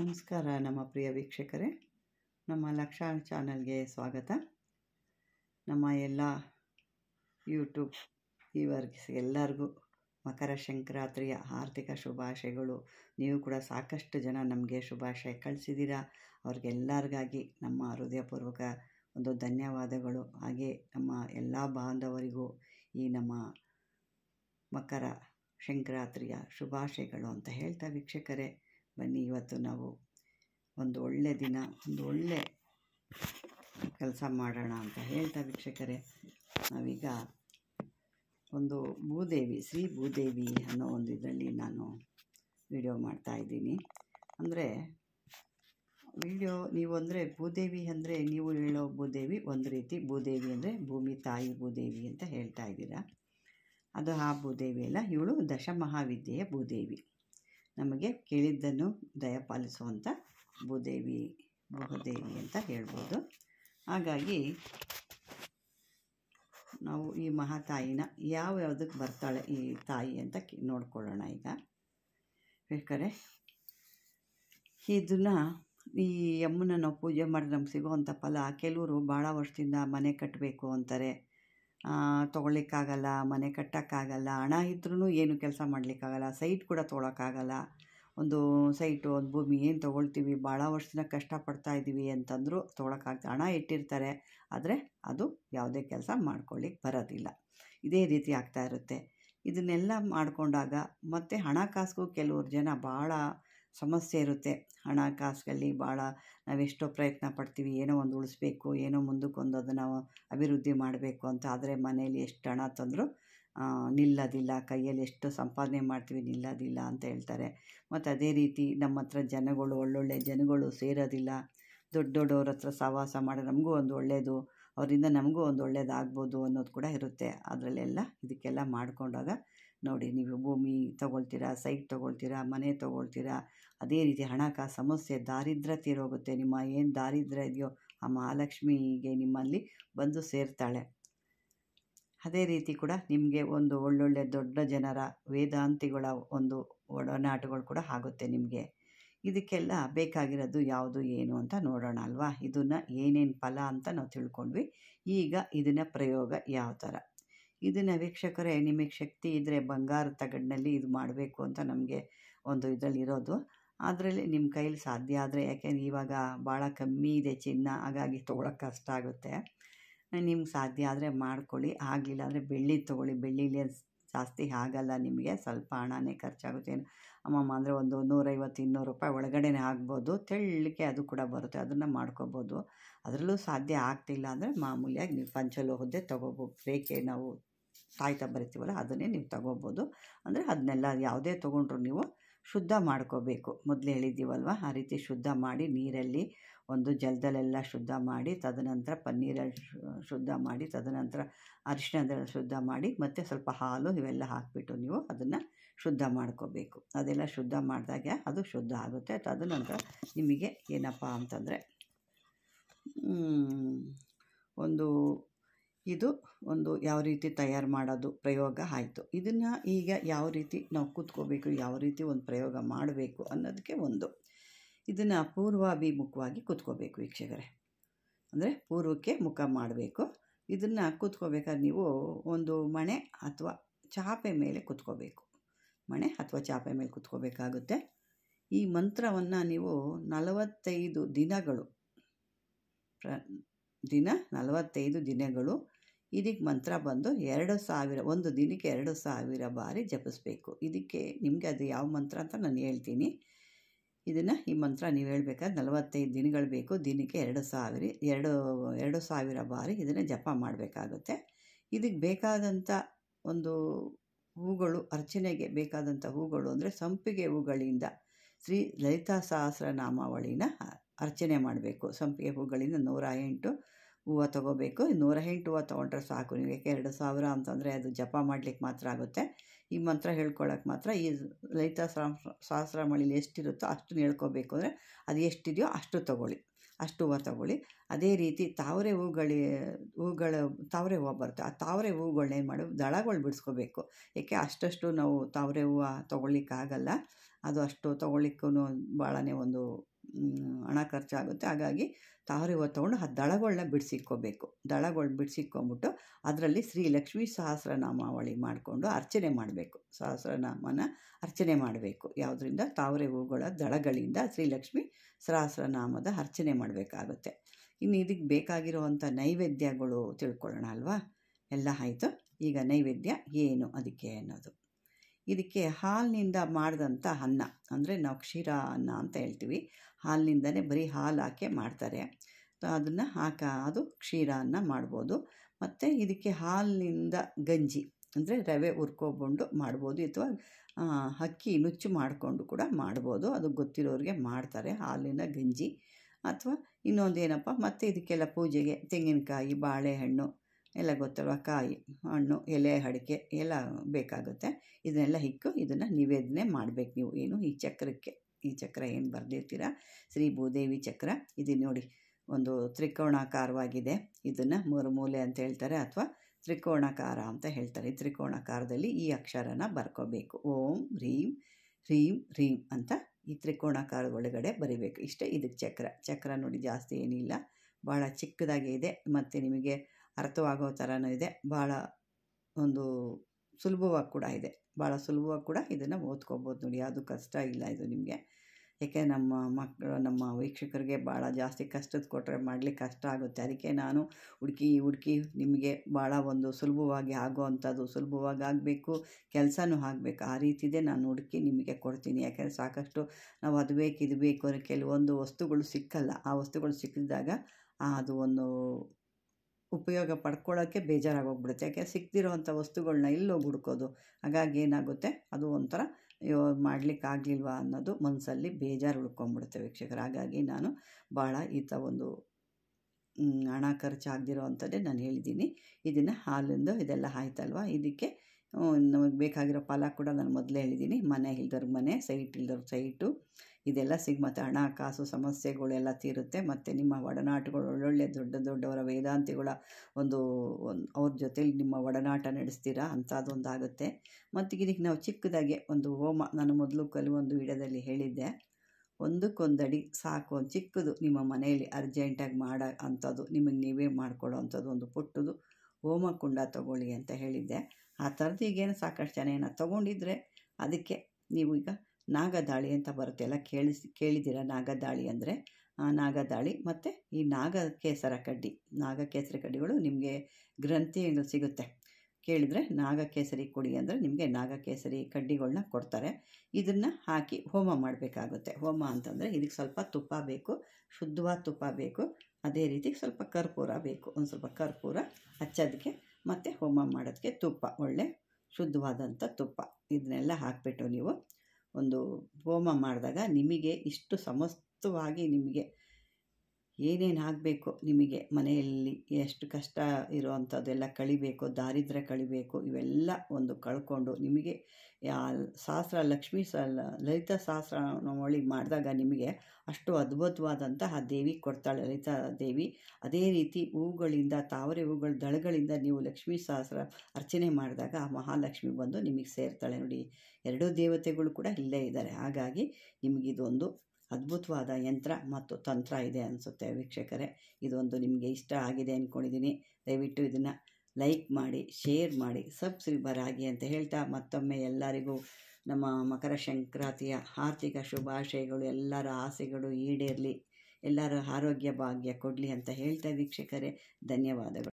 ನಮಸ್ಕಾರ ನಮ್ಮ ಪ್ರಿಯ ವೀಕ್ಷಕರೇ ನಮ್ಮ ಲಕ್ಷ ಚಾನಲ್ಗೆ ಸ್ವಾಗತ ನಮ್ಮ ಎಲ್ಲ ಯೂಟ್ಯೂಬ್ ವ್ಯೂವರ್ಸ್ ಎಲ್ಲರಿಗೂ ಮಕರ ಸಂಕ್ರಾಂತಿಯ ಆರ್ಥಿಕ ಶುಭಾಶಯಗಳು ನೀವು ಕೂಡ ಸಾಕಷ್ಟು ಜನ ನಮಗೆ ಶುಭಾಶಯ ಕಳಿಸಿದ್ದೀರಾ ಅವ್ರಿಗೆಲ್ಲರಿಗಾಗಿ ನಮ್ಮ ಹೃದಯಪೂರ್ವಕ ಒಂದು ಧನ್ಯವಾದಗಳು ಹಾಗೆ ನಮ್ಮ ಎಲ್ಲ ಬಾಂಧವರಿಗೂ ಈ ನಮ್ಮ ಮಕರ ಸಂಕ್ರಾಂತಿಯ ಶುಭಾಶಯಗಳು ಅಂತ ಹೇಳ್ತಾ ವೀಕ್ಷಕರೇ ಬನ್ನಿ ಇವತ್ತು ನಾವು ಒಂದು ಒಳ್ಳೆ ದಿನ ಒಂದು ಒಳ್ಳೆ ಕೆಲಸ ಮಾಡೋಣ ಅಂತ ಹೇಳ್ತಾ ವೀಕ್ಷಕರೇ ನಾವೀಗ ಒಂದು ಭೂದೇವಿ ಶ್ರೀ ಭೂದೇವಿ ಅನ್ನೋ ಒಂದು ಇದರಲ್ಲಿ ನಾನು ವಿಡಿಯೋ ಮಾಡ್ತಾ ಇದ್ದೀನಿ ಅಂದರೆ ವಿಡಿಯೋ ನೀವು ಅಂದರೆ ಭೂದೇವಿ ಅಂದರೆ ನೀವು ಹೇಳೋ ಭೂದೇವಿ ಒಂದು ರೀತಿ ಭೂದೇವಿ ಅಂದರೆ ಭೂಮಿ ತಾಯಿ ಭೂದೇವಿ ಅಂತ ಹೇಳ್ತಾ ಇದ್ದೀರಾ ಅದು ಆ ಭೂದೇವಿ ಅಲ್ಲ ಇವಳು ದಶಮಹಾವಿದ್ಯೆಯ ಭೂದೇವಿ ನಮಗೆ ಕೇಳಿದ್ದನ್ನು ದಯಪಾಲಿಸುವಂಥ ಭೂದೇವಿ ಭೂದೇವಿ ಅಂತ ಹೇಳ್ಬೋದು ಹಾಗಾಗಿ ನಾವು ಈ ಮಹಾತಾಯಿನ ಯಾವ ಯಾವುದಕ್ಕೆ ಬರ್ತಾಳೆ ಈ ತಾಯಿ ಅಂತ ನೋಡ್ಕೊಳ್ಳೋಣ ಈಗ ಬೇಕಾರೆ ಇದನ್ನು ಈ ಅಮ್ಮನ ನಾವು ಪೂಜೆ ಮಾಡಿ ನಮ್ಗೆ ಸಿಗುವಂಥ ಫಲ ಕೆಲವರು ಭಾಳ ವರ್ಷದಿಂದ ಮನೆ ಕಟ್ಟಬೇಕು ಅಂತಾರೆ ತೊಗೊಳ್ಲಿಕ್ಕಾಗಲ್ಲ ಮನೆ ಕಟ್ಟೋಕ್ಕಾಗಲ್ಲ ಹಣ ಇದ್ರೂ ಏನು ಕೆಲಸ ಮಾಡಲಿಕ್ಕಾಗಲ್ಲ ಸೈಟ್ ಕೂಡ ತೊಗೊಳಕ್ಕಾಗಲ್ಲ ಒಂದು ಸೈಟು ಒಂದು ಭೂಮಿ ಏನು ತೊಗೊಳ್ತೀವಿ ಭಾಳ ವರ್ಷದಿಂದ ಕಷ್ಟಪಡ್ತಾ ಇದ್ದೀವಿ ಅಂತಂದರೂ ತೊಗೊಳಕ್ಕಾಗ್ತದೆ ಹಣ ಇಟ್ಟಿರ್ತಾರೆ ಆದರೆ ಅದು ಯಾವುದೇ ಕೆಲಸ ಮಾಡ್ಕೊಳ್ಳಿಕ್ಕೆ ಬರೋದಿಲ್ಲ ಇದೇ ರೀತಿ ಆಗ್ತಾ ಇರುತ್ತೆ ಇದನ್ನೆಲ್ಲ ಮಾಡಿಕೊಂಡಾಗ ಮತ್ತು ಹಣಕಾಸಿಗೂ ಕೆಲವ್ರು ಜನ ಭಾಳ ಸಮಸ್ಯೆ ಇರುತ್ತೆ ಹಣ ಕಾಸುಗಳಲ್ಲಿ ಭಾಳ ನಾವೆಷ್ಟೋ ಪ್ರಯತ್ನ ಪಡ್ತೀವಿ ಏನೋ ಒಂದು ಉಳಿಸ್ಬೇಕು ಏನೋ ಮುಂದಕ್ಕೊಂದು ಅದನ್ನು ಅಭಿವೃದ್ಧಿ ಮಾಡಬೇಕು ಅಂತ ಆದರೆ ಮನೆಯಲ್ಲಿ ಎಷ್ಟು ಹಣ ತಂದರೂ ನಿಲ್ಲೋದಿಲ್ಲ ಕೈಯಲ್ಲಿ ಎಷ್ಟು ಸಂಪಾದನೆ ಮಾಡ್ತೀವಿ ನಿಲ್ಲೋದಿಲ್ಲ ಅಂತ ಹೇಳ್ತಾರೆ ಮತ್ತು ಅದೇ ರೀತಿ ನಮ್ಮ ಹತ್ರ ಜನಗಳು ಒಳ್ಳೊಳ್ಳೆ ಜನಗಳು ಸೇರೋದಿಲ್ಲ ದೊಡ್ಡ ದೊಡ್ಡವ್ರ ಹತ್ರ ಸಹವಾಸ ಮಾಡಿ ನಮಗೂ ಒಂದು ಒಳ್ಳೆಯದು ಅವರಿಂದ ನಮಗೂ ಒಂದು ಒಳ್ಳೇದಾಗ್ಬೋದು ಅನ್ನೋದು ಕೂಡ ಇರುತ್ತೆ ಅದರಲ್ಲೆಲ್ಲ ಇದಕ್ಕೆಲ್ಲ ಮಾಡಿಕೊಂಡಾಗ ನೋಡಿ ನೀವು ಭೂಮಿ ತೊಗೊಳ್ತೀರಾ ಸೈಟ್ ತೊಗೊಳ್ತೀರಾ ಮನೆ ತೊಗೊಳ್ತೀರಾ ಅದೇ ರೀತಿ ಹಣಕಾಸು ಸಮಸ್ಯೆ ದಾರಿದ್ರ್ಯ ತೀರೋಗುತ್ತೆ ನಿಮ್ಮ ಏನು ದಾರಿದ್ರ್ಯ ಇದೆಯೋ ಆ ಮಹಾಲಕ್ಷ್ಮಿಗೆ ನಿಮ್ಮಲ್ಲಿ ಬಂದು ಸೇರ್ತಾಳೆ ಅದೇ ರೀತಿ ಕೂಡ ನಿಮಗೆ ಒಂದು ಒಳ್ಳೊಳ್ಳೆ ದೊಡ್ಡ ಜನರ ವೇದಾಂತಿಗಳ ಒಂದು ಒಡನಾಟಗಳು ಕೂಡ ಆಗುತ್ತೆ ನಿಮಗೆ ಇದಕ್ಕೆಲ್ಲ ಬೇಕಾಗಿರೋದು ಯಾವುದು ಏನು ಅಂತ ನೋಡೋಣ ಅಲ್ವಾ ಇದನ್ನು ಏನೇನು ಫಲ ಅಂತ ನಾವು ತಿಳ್ಕೊಂಡ್ವಿ ಈಗ ಇದನ್ನ ಪ್ರಯೋಗ ಯಾವ ಥರ ಇದನ್ನು ವೀಕ್ಷಕರೇ ನಿಮಗೆ ಶಕ್ತಿ ಇದ್ದರೆ ಬಂಗಾರ ತಗಡಿನಲ್ಲಿ ಇದು ಮಾಡಬೇಕು ಅಂತ ನಮಗೆ ಒಂದು ಇದರಲ್ಲಿರೋದು ಅದರಲ್ಲಿ ನಿಮ್ಮ ಕೈಲಿ ಸಾಧ್ಯ ಆದರೆ ಯಾಕೆಂದರೆ ಇವಾಗ ಭಾಳ ಕಮ್ಮಿ ಇದೆ ಚಿನ್ನ ಹಾಗಾಗಿ ತೊಗೊಳಕ್ಕೆ ಕಷ್ಟ ಆಗುತ್ತೆ ನಿಮ್ಗೆ ಸಾಧ್ಯ ಆದರೆ ಮಾಡ್ಕೊಳ್ಳಿ ಆಗಲಿಲ್ಲ ಅಂದರೆ ಬೆಳ್ಳಿ ತೊಗೊಳ್ಳಿ ಬೆಳ್ಳಿಲಿ ಜಾಸ್ತಿ ಆಗಲ್ಲ ನಿಮಗೆ ಸ್ವಲ್ಪ ಹಣನೇ ಖರ್ಚಾಗುತ್ತೆ ಅಮ್ಮಮ್ಮ ಅಂದರೆ ಒಂದು ನೂರೈವತ್ತು ಇನ್ನೂರು ರೂಪಾಯಿ ಒಳಗಡೆನೇ ಆಗ್ಬೋದು ತೆಳ್ಳಕ್ಕೆ ಅದು ಕೂಡ ಬರುತ್ತೆ ಅದನ್ನು ಮಾಡ್ಕೋಬೋದು ಅದರಲ್ಲೂ ಸಾಧ್ಯ ಆಗ್ತಿಲ್ಲ ಅಂದರೆ ಮಾಮೂಲಿಯಾಗಿ ನೀವು ಹುದ್ದೆ ತೊಗೋಬೋದು ರೇಖೆ ನಾವು ಸಾಯ್ತಾ ಬರಿತೀವಲ್ಲ ಅದನ್ನೇ ನೀವು ತೊಗೋಬೋದು ಅಂದರೆ ಅದನ್ನೆಲ್ಲ ಯಾವುದೇ ತೊಗೊಂಡ್ರು ನೀವು ಶುದ್ಧ ಮಾಡ್ಕೋಬೇಕು ಮೊದಲು ಹೇಳಿದ್ದೀವಲ್ವ ಆ ರೀತಿ ಶುದ್ಧ ಮಾಡಿ ನೀರಲ್ಲಿ ಒಂದು ಜಲದಲ್ಲೆಲ್ಲ ಶುದ್ಧ ಮಾಡಿ ತದನಂತರ ಪನ್ನೀರಲ್ಲಿ ಶುದ್ಧ ಮಾಡಿ ತದನಂತರ ಅರಿಶಿಣದಲ್ಲಿ ಶುದ್ಧ ಮಾಡಿ ಮತ್ತು ಸ್ವಲ್ಪ ಹಾಲು ಇವೆಲ್ಲ ಹಾಕಿಬಿಟ್ಟು ನೀವು ಅದನ್ನು ಶುದ್ಧ ಮಾಡ್ಕೋಬೇಕು ಅದೆಲ್ಲ ಶುದ್ಧ ಮಾಡಿದಾಗ ಅದು ಶುದ್ಧ ಆಗುತ್ತೆ ತದನಂತರ ನಿಮಗೆ ಏನಪ್ಪ ಅಂತಂದರೆ ಒಂದು ಇದು ಒಂದು ಯಾವ ರೀತಿ ತಯಾರು ಮಾಡೋದು ಪ್ರಯೋಗ ಆಯಿತು ಇದನ್ನು ಈಗ ಯಾವ ರೀತಿ ನಾವು ಕೂತ್ಕೋಬೇಕು ಯಾವ ರೀತಿ ಒಂದು ಪ್ರಯೋಗ ಮಾಡಬೇಕು ಅನ್ನೋದಕ್ಕೆ ಒಂದು ಇದನ್ನು ಪೂರ್ವಾಭಿಮುಖವಾಗಿ ಕೂತ್ಕೋಬೇಕು ವೀಕ್ಷಕರೇ ಅಂದರೆ ಪೂರ್ವಕ್ಕೆ ಮುಖ ಮಾಡಬೇಕು ಇದನ್ನು ಕೂತ್ಕೋಬೇಕಾದ್ರೆ ನೀವು ಒಂದು ಮಣೆ ಅಥವಾ ಚಾಪೆ ಮೇಲೆ ಕೂತ್ಕೋಬೇಕು ಮಣೆ ಅಥವಾ ಚಾಪೆ ಮೇಲೆ ಕೂತ್ಕೋಬೇಕಾಗುತ್ತೆ ಈ ಮಂತ್ರವನ್ನು ನೀವು ನಲವತ್ತೈದು ದಿನಗಳು ಪ್ರ ದಿನ ನಲವತ್ತೈದು ದಿನಗಳು ಇದಕ್ಕೆ ಮಂತ್ರ ಬಂದು ಎರಡು ಸಾವಿರ ಒಂದು ದಿನಕ್ಕೆ ಎರಡು ಸಾವಿರ ಬಾರಿ ಜಪಿಸ್ಬೇಕು ಇದಕ್ಕೆ ನಿಮಗೆ ಅದು ಯಾವ ಮಂತ್ರ ಅಂತ ನಾನು ಹೇಳ್ತೀನಿ ಇದನ್ನು ಈ ಮಂತ್ರ ನೀವು ಹೇಳ್ಬೇಕಾದ್ರೆ ನಲವತ್ತೈದು ದಿನಗಳು ಬೇಕು ದಿನಕ್ಕೆ ಎರಡು ಸಾವಿರ ಎರಡು ಎರಡು ಸಾವಿರ ಬಾರಿ ಇದನ್ನು ಜಪ ಮಾಡಬೇಕಾಗುತ್ತೆ ಇದಕ್ಕೆ ಬೇಕಾದಂಥ ಒಂದು ಹೂಗಳು ಅರ್ಚನೆಗೆ ಬೇಕಾದಂಥ ಹೂಗಳು ಅಂದರೆ ಸಂಪಿಗೆ ಹೂಗಳಿಂದ ಶ್ರೀ ಲಲಿತಾ ಸಹಸ್ರನಾಮಾವಳಿನ ಅರ್ಚನೆ ಮಾಡಬೇಕು ಸಂಪಿಗೆ ಹೂಗಳಿಂದ ನೂರ ಎಂಟು ಹೂವು ತೊಗೋಬೇಕು ನೂರ ಎಂಟು ಹೂವು ತೊಗೊಂಡ್ರೆ ಸಾಕು ನೀವು ಯಾಕೆ ಎರಡು ಸಾವಿರ ಅಂತಂದರೆ ಅದು ಜಪ ಮಾಡಲಿಕ್ಕೆ ಮಾತ್ರ ಆಗುತ್ತೆ ಈ ಮಂತ್ರ ಹೇಳ್ಕೊಳ್ಳೋಕೆ ಮಾತ್ರ ಈ ಲಲಿತ ಮಳಿಲಿ ಎಷ್ಟಿರುತ್ತೋ ಅಷ್ಟು ಹೇಳ್ಕೋಬೇಕು ಅಂದರೆ ಅದು ಎಷ್ಟಿದೆಯೋ ಅಷ್ಟು ತೊಗೊಳ್ಳಿ ಅಷ್ಟು ಹೂವು ತೊಗೊಳ್ಳಿ ಅದೇ ರೀತಿ ತಾವರೆ ಹೂಗಳು ಹೂಗಳ ತಾವರೆ ಹೂವು ಬರುತ್ತೆ ಆ ತಾವರೆ ಏನು ಮಾಡಿ ದಳಗಳು ಬಿಡಿಸ್ಕೋಬೇಕು ಏಕೆ ಅಷ್ಟಷ್ಟು ನಾವು ತಾವರೆ ಹೂವು ತೊಗೊಳ್ಲಿಕ್ಕಾಗಲ್ಲ ಅದು ಅಷ್ಟು ತೊಗೊಳ್ಳಿಕ್ಕೂ ಭಾಳನೇ ಒಂದು ಹಣ ಖರ್ಚಾಗುತ್ತೆ ಹಾಗಾಗಿ ತಾವರೆ ಹೂವು ತೊಗೊಂಡು ಆ ದಳಗಳನ್ನ ಬಿಡಿಸಿಕ್ಕೋಬೇಕು ದಳಗಳು ಬಿಡಿಸಿಕ್ಕೊಂಬಿಟ್ಟು ಅದರಲ್ಲಿ ಶ್ರೀ ಲಕ್ಷ್ಮೀ ಸಹಸ್ರನಾಮಾವಳಿ ಮಾಡಿಕೊಂಡು ಅರ್ಚನೆ ಮಾಡಬೇಕು ಸಹಸ್ರನಾಮನ ಅರ್ಚನೆ ಮಾಡಬೇಕು ಯಾವುದರಿಂದ ತಾವರೆ ಹೂಗಳ ದಳಗಳಿಂದ ಶ್ರೀಲಕ್ಷ್ಮಿ ಸಹಸ್ರನಾಮದ ಅರ್ಚನೆ ಮಾಡಬೇಕಾಗುತ್ತೆ ಇನ್ನು ಇದಕ್ಕೆ ಬೇಕಾಗಿರುವಂಥ ನೈವೇದ್ಯಗಳು ತಿಳ್ಕೊಳ್ಳೋಣ ಅಲ್ವಾ ಎಲ್ಲ ಆಯಿತು ಈಗ ನೈವೇದ್ಯ ಏನು ಅದಕ್ಕೆ ಅನ್ನೋದು ಇದಕ್ಕೆ ಹಾಲಿನಿಂದ ಮಾಡಿದಂಥ ಅನ್ನ ಅಂದರೆ ನಾವು ಕ್ಷೀರ ಅನ್ನ ಅಂತ ಹೇಳ್ತೀವಿ ಹಾಲಿನಿಂದನೇ ಬರೀ ಹಾಲು ಹಾಕಿ ಮಾಡ್ತಾರೆ ಅದನ್ನು ಹಾಕ ಅದು ಕ್ಷೀರ ಅನ್ನ ಮಾಡ್ಬೋದು ಮತ್ತು ಇದಕ್ಕೆ ಹಾಲಿನಿಂದ ಗಂಜಿ ಅಂದರೆ ರವೆ ಹುರ್ಕೊಬಂಡು ಮಾಡ್ಬೋದು ಅಥವಾ ಅಕ್ಕಿ ನುಚ್ಚು ಮಾಡಿಕೊಂಡು ಕೂಡ ಮಾಡ್ಬೋದು ಅದು ಗೊತ್ತಿರೋರಿಗೆ ಮಾಡ್ತಾರೆ ಹಾಲಿನ ಗಂಜಿ ಅಥವಾ ಏನಪ್ಪ ಮತ್ತು ಇದಕ್ಕೆಲ್ಲ ಪೂಜೆಗೆ ತೆಂಗಿನಕಾಯಿ ಬಾಳೆಹಣ್ಣು ಎಲ್ಲ ಗೊತ್ತಲ್ವ ಕಾಯಿ ಹಣ್ಣು ಎಲೆ ಅಡಿಕೆ ಎಲ್ಲ ಬೇಕಾಗುತ್ತೆ ಇದನ್ನೆಲ್ಲ ಹಿಕ್ಕು ಇದನ್ನು ನಿವೇದನೆ ಮಾಡಬೇಕು ನೀವು ಏನು ಈ ಚಕ್ರಕ್ಕೆ ಈ ಚಕ್ರ ಏನು ಬರೆದಿರ್ತೀರ ಶ್ರೀ ಭೂದೇವಿ ಚಕ್ರ ಇದು ನೋಡಿ ಒಂದು ತ್ರಿಕೋಣಾಕಾರವಾಗಿದೆ ಇದನ್ನು ಮೂಲೆ ಅಂತ ಹೇಳ್ತಾರೆ ಅಥವಾ ತ್ರಿಕೋಣಾಕಾರ ಅಂತ ಹೇಳ್ತಾರೆ ಈ ತ್ರಿಕೋಣಾಕಾರದಲ್ಲಿ ಈ ಅಕ್ಷರನ ಬರ್ಕೋಬೇಕು ಓಂ ಹ್ರೀಂ ಹ್ರೀಂ ಹ್ರೀಂ ಅಂತ ಈ ತ್ರಿಕೋಣಾಕಾರದ ಒಳಗಡೆ ಬರಿಬೇಕು ಇಷ್ಟೇ ಇದಕ್ಕೆ ಚಕ್ರ ಚಕ್ರ ನೋಡಿ ಜಾಸ್ತಿ ಏನಿಲ್ಲ ಭಾಳ ಚಿಕ್ಕದಾಗಿ ಇದೆ ಮತ್ತು ನಿಮಗೆ ಅರ್ಥವಾಗೋ ಥರನೂ ಇದೆ ಭಾಳ ಒಂದು ಸುಲಭವಾಗಿ ಕೂಡ ಇದೆ ಭಾಳ ಸುಲಭವಾಗಿ ಕೂಡ ಇದನ್ನು ಓದ್ಕೋಬೋದು ನೋಡಿ ಯಾವುದು ಕಷ್ಟ ಇಲ್ಲ ಇದು ನಿಮಗೆ ಯಾಕೆ ನಮ್ಮ ಮಕ್ಕಳು ನಮ್ಮ ವೀಕ್ಷಕರಿಗೆ ಭಾಳ ಜಾಸ್ತಿ ಕಷ್ಟದ ಕೊಟ್ಟರೆ ಮಾಡಲಿಕ್ಕೆ ಕಷ್ಟ ಆಗುತ್ತೆ ಅದಕ್ಕೆ ನಾನು ಹುಡುಕಿ ಹುಡುಕಿ ನಿಮಗೆ ಭಾಳ ಒಂದು ಸುಲಭವಾಗಿ ಆಗೋ ಅಂಥದ್ದು ಸುಲಭವಾಗಿ ಆಗಬೇಕು ಕೆಲಸನೂ ಆಗಬೇಕು ಆ ರೀತಿದೇ ನಾನು ಹುಡುಕಿ ನಿಮಗೆ ಕೊಡ್ತೀನಿ ಯಾಕೆಂದರೆ ಸಾಕಷ್ಟು ನಾವು ಅದು ಬೇಕು ಇದು ಬೇಕು ಅನ್ನೋ ಕೆಲವೊಂದು ವಸ್ತುಗಳು ಸಿಕ್ಕಲ್ಲ ಆ ವಸ್ತುಗಳು ಸಿಕ್ಕಿದಾಗ ಅದು ಒಂದು ಉಪಯೋಗ ಪಡ್ಕೊಳ್ಳೋಕ್ಕೆ ಬೇಜಾರಾಗೋಗ್ಬಿಡುತ್ತೆ ಯಾಕೆ ಸಿಕ್ತಿರುವಂಥ ವಸ್ತುಗಳನ್ನ ಇಲ್ಲೋಗಿ ಹುಡ್ಕೋದು ಹಾಗಾಗಿ ಏನಾಗುತ್ತೆ ಅದು ಒಂಥರ ಅಯ್ಯೋ ಮಾಡಲಿಕ್ಕಾಗಲಿಲ್ವಾ ಅನ್ನೋದು ಮನಸ್ಸಲ್ಲಿ ಬೇಜಾರು ಉಳ್ಕೊಂಬಿಡುತ್ತೆ ವೀಕ್ಷಕರು ಹಾಗಾಗಿ ನಾನು ಭಾಳ ಈತ ಒಂದು ಹಣ ಖರ್ಚಾಗದಿರೋ ಅಂಥದ್ದೇ ನಾನು ಹೇಳಿದ್ದೀನಿ ಇದನ್ನು ಹಾಲಿಂದು ಇದೆಲ್ಲ ಆಯ್ತಲ್ವ ಇದಕ್ಕೆ ನಮಗೆ ಬೇಕಾಗಿರೋ ಫಲ ಕೂಡ ನಾನು ಮೊದಲೇ ಹೇಳಿದ್ದೀನಿ ಮನೆ ಇಲ್ದವ್ರಿಗೆ ಮನೆ ಸೈಟ್ ಇಲ್ದವ್ರಿಗೆ ಸೈಟು ಇದೆಲ್ಲ ಸಿಗ್ಮತ್ತೆ ಹಣ ಕಾಸು ಸಮಸ್ಯೆಗಳೆಲ್ಲ ತೀರುತ್ತೆ ಮತ್ತು ನಿಮ್ಮ ಒಡನಾಟಗಳು ಒಳ್ಳೊಳ್ಳೆ ದೊಡ್ಡ ದೊಡ್ಡವರ ವೇದಾಂತಿಗಳ ಒಂದು ಅವ್ರ ಜೊತೇಲಿ ನಿಮ್ಮ ಒಡನಾಟ ನಡೆಸ್ತೀರಾ ಆಗುತ್ತೆ ಮತ್ತು ಇದಕ್ಕೆ ನಾವು ಚಿಕ್ಕದಾಗೆ ಒಂದು ಹೋಮ ನಾನು ಮೊದಲು ಕಲು ಒಂದು ವಿಡಿಯೋದಲ್ಲಿ ಹೇಳಿದ್ದೆ ಒಂದಕ್ಕೊಂದಡಿ ಸಾಕು ಒಂದು ಚಿಕ್ಕದು ನಿಮ್ಮ ಮನೆಯಲ್ಲಿ ಅರ್ಜೆಂಟಾಗಿ ಮಾಡೋ ಅಂಥದ್ದು ನಿಮಗೆ ನೀವೇ ಮಾಡ್ಕೊಳ್ಳೋ ಅಂಥದ್ದು ಒಂದು ಪುಟ್ಟದು ಹೋಮ ಕುಂಡ ತಗೊಳ್ಳಿ ಅಂತ ಹೇಳಿದ್ದೆ ಆ ಥರದ್ದು ಈಗೇನು ಸಾಕಷ್ಟು ಜನ ಏನೋ ತೊಗೊಂಡಿದ್ರೆ ಅದಕ್ಕೆ ನೀವು ಈಗ ನಾಗದಾಳಿ ಅಂತ ಬರುತ್ತೆ ಎಲ್ಲ ಕೇಳಿಸ್ ಕೇಳಿದ್ದೀರ ನಾಗದಾಳಿ ಅಂದರೆ ನಾಗದಾಳಿ ಮತ್ತು ಈ ನಾಗ ಕೇಸರ ಕಡ್ಡಿ ನಾಗ ಕೇಸರಿ ಕಡ್ಡಿಗಳು ನಿಮಗೆ ಗ್ರಂಥಿಗಳು ಸಿಗುತ್ತೆ ಕೇಳಿದರೆ ನಾಗ ಕೇಸರಿ ಕುಡಿ ಅಂದರೆ ನಿಮಗೆ ನಾಗ ಕೇಸರಿ ಕಡ್ಡಿಗಳನ್ನ ಕೊಡ್ತಾರೆ ಇದನ್ನು ಹಾಕಿ ಹೋಮ ಮಾಡಬೇಕಾಗುತ್ತೆ ಹೋಮ ಅಂತಂದರೆ ಇದಕ್ಕೆ ಸ್ವಲ್ಪ ತುಪ್ಪ ಬೇಕು ಶುದ್ಧವಾದ ತುಪ್ಪ ಬೇಕು ಅದೇ ರೀತಿ ಸ್ವಲ್ಪ ಕರ್ಪೂರ ಬೇಕು ಒಂದು ಸ್ವಲ್ಪ ಕರ್ಪೂರ ಹಚ್ಚೋದಕ್ಕೆ ಮತ್ತು ಹೋಮ ಮಾಡೋದಕ್ಕೆ ತುಪ್ಪ ಒಳ್ಳೆ ಶುದ್ಧವಾದಂಥ ತುಪ್ಪ ಇದನ್ನೆಲ್ಲ ಹಾಕಿಬಿಟ್ಟು ನೀವು ಒಂದು ಹೋಮ ಮಾಡಿದಾಗ ನಿಮಗೆ ಇಷ್ಟು ಸಮಸ್ತವಾಗಿ ನಿಮಗೆ ಏನೇನು ಆಗಬೇಕು ನಿಮಗೆ ಮನೆಯಲ್ಲಿ ಎಷ್ಟು ಕಷ್ಟ ಇರುವಂಥದ್ದೆಲ್ಲ ಕಳಿಬೇಕು ದಾರಿದ್ರ್ಯ ಕಳಿಬೇಕು ಇವೆಲ್ಲ ಒಂದು ಕಳ್ಕೊಂಡು ನಿಮಗೆ ಸಹಸ್ರ ಲಕ್ಷ್ಮೀ ಸ ಲಲಿತಾ ಸಹಸ್ರ ಒಳಗೆ ಮಾಡಿದಾಗ ನಿಮಗೆ ಅಷ್ಟು ಅದ್ಭುತವಾದಂತಹ ದೇವಿ ಕೊಡ್ತಾಳೆ ಲಲಿತಾ ದೇವಿ ಅದೇ ರೀತಿ ಹೂಗಳಿಂದ ತಾವರೆ ಹೂಗಳ ದಳಗಳಿಂದ ನೀವು ಲಕ್ಷ್ಮೀ ಸಹಸ್ರ ಅರ್ಚನೆ ಮಾಡಿದಾಗ ಆ ಮಹಾಲಕ್ಷ್ಮಿ ಬಂದು ನಿಮಗೆ ಸೇರ್ತಾಳೆ ನೋಡಿ ಎರಡೂ ದೇವತೆಗಳು ಕೂಡ ಇಲ್ಲೇ ಇದ್ದಾರೆ ಹಾಗಾಗಿ ನಿಮಗಿದೊಂದು ಅದ್ಭುತವಾದ ಯಂತ್ರ ಮತ್ತು ತಂತ್ರ ಇದೆ ಅನಿಸುತ್ತೆ ವೀಕ್ಷಕರೇ ಇದೊಂದು ನಿಮಗೆ ಇಷ್ಟ ಆಗಿದೆ ಅಂದ್ಕೊಂಡಿದ್ದೀನಿ ದಯವಿಟ್ಟು ಇದನ್ನು ಲೈಕ್ ಮಾಡಿ ಶೇರ್ ಮಾಡಿ ಸಬ್ಸ್ಕ್ರೈಬರ್ ಆಗಿ ಅಂತ ಹೇಳ್ತಾ ಮತ್ತೊಮ್ಮೆ ಎಲ್ಲರಿಗೂ ನಮ್ಮ ಮಕರ ಸಂಕ್ರಾಂತಿಯ ಆರ್ಥಿಕ ಶುಭಾಶಯಗಳು ಎಲ್ಲರ ಆಸೆಗಳು ಈಡೇರಲಿ ಎಲ್ಲರ ಆರೋಗ್ಯ ಭಾಗ್ಯ ಕೊಡಲಿ ಅಂತ ಹೇಳ್ತಾ ವೀಕ್ಷಕರೇ ಧನ್ಯವಾದಗಳು